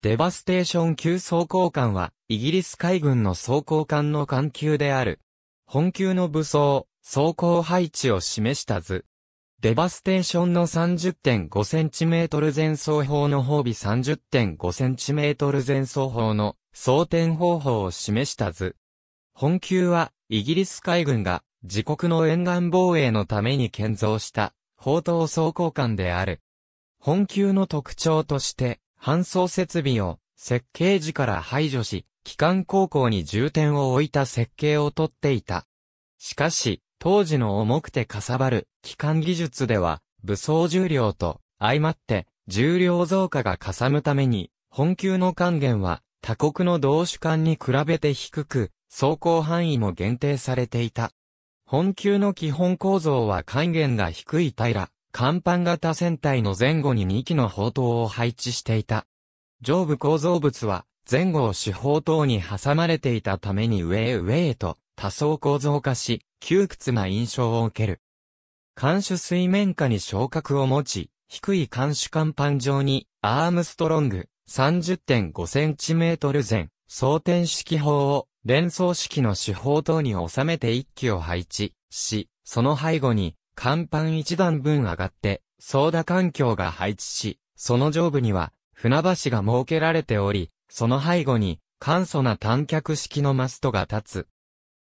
デバステーション級装甲艦は、イギリス海軍の装甲艦の艦級である。本級の武装、装甲配置を示した図。デバステーションの 30.5cm 前走砲の褒美 30.5cm 前走砲の装填方法を示した図。本級は、イギリス海軍が自国の沿岸防衛のために建造した、砲塔装甲艦である。本級の特徴として、搬送設備を設計時から排除し、機関高校に重点を置いた設計をとっていた。しかし、当時の重くてかさばる機関技術では、武装重量と相まって重量増加がかさむために、本級の還元は他国の同種間に比べて低く、走行範囲も限定されていた。本級の基本構造は還元が低い平ら、甲板型船体の前後に2機の砲塔を配置していた。上部構造物は前後を四方塔に挟まれていたために上へ上へと多層構造化し、窮屈な印象を受ける。艦首水面下に昇格を持ち、低い艦首甲板上にアームストロング3 0 5トル前、装填式砲を連装式の四方等に収めて一機を配置し、その背後に甲板一段分上がって、操舵環境が配置し、その上部には、船橋が設けられており、その背後に、簡素な短脚式のマストが立つ。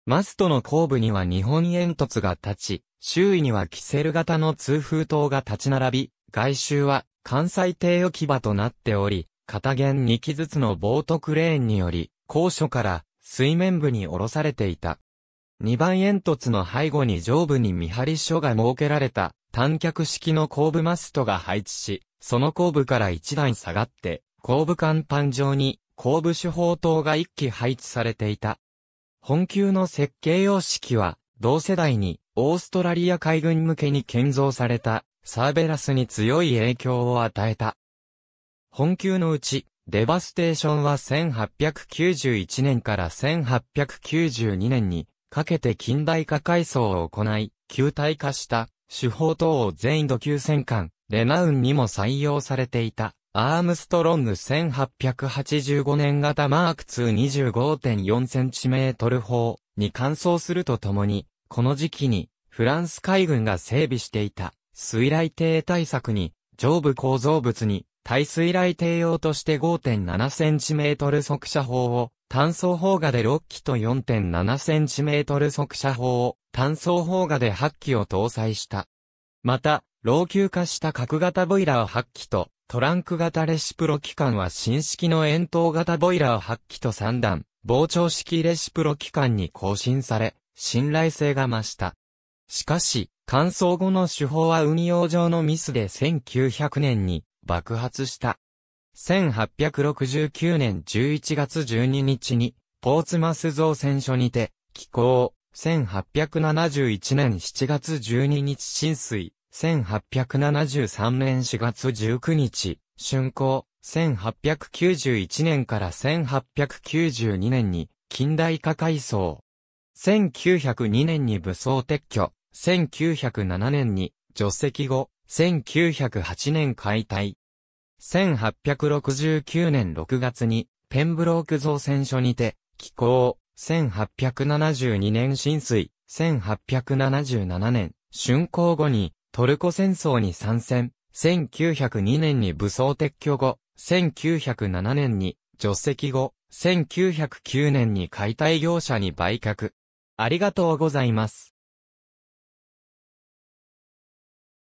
マストの後部には日本煙突が立ち、周囲にはキセル型の通風塔が立ち並び、外周は関西艇置き場となっており、片弦2機ずつのボートクレーンにより、高所から水面部に下ろされていた。2番煙突の背後に上部に見張り所が設けられた短脚式の後部マストが配置し、その後部から1段下がって、後部甲板上に後部手法塔が1機配置されていた。本級の設計様式は、同世代にオーストラリア海軍向けに建造されたサーベラスに強い影響を与えた。本級のうち、デバステーションは1891年から1892年にかけて近代化改装を行い、球体化した手法等を全土級戦艦、レナウンにも採用されていた。アームストロング1885年型マーク2 25.4センチメートル砲に換装するとともに、この時期にフランス海軍が整備していた水雷艇対策に上部構造物に耐水雷艇用として5.7センチメートル速射砲を単層砲画で6機と4 7トル速射砲を単層砲画で8機を搭載した。また、老朽化した角型ボイラー8機とトランク型レシプロ機関は新式の円筒型ボイラー8機と3段、膨張式レシプロ機関に更新され、信頼性が増した。しかし、乾燥後の手法は運用上のミスで1900年に爆発した。1869年11月12日に、ポーツマス造船所にて、寄港。1871年7月12日浸水。1873年4月19日、竣工。1891年から1892年に、近代化改装。1902年に武装撤去。1907年に、除籍後。1908年解体。1869年6月に、ペンブローク造船所にて、寄港、1872年浸水、1877年、竣工後に、トルコ戦争に参戦、1902年に武装撤去後、1907年に、除籍後、1909年に解体業者に売却。ありがとうございます。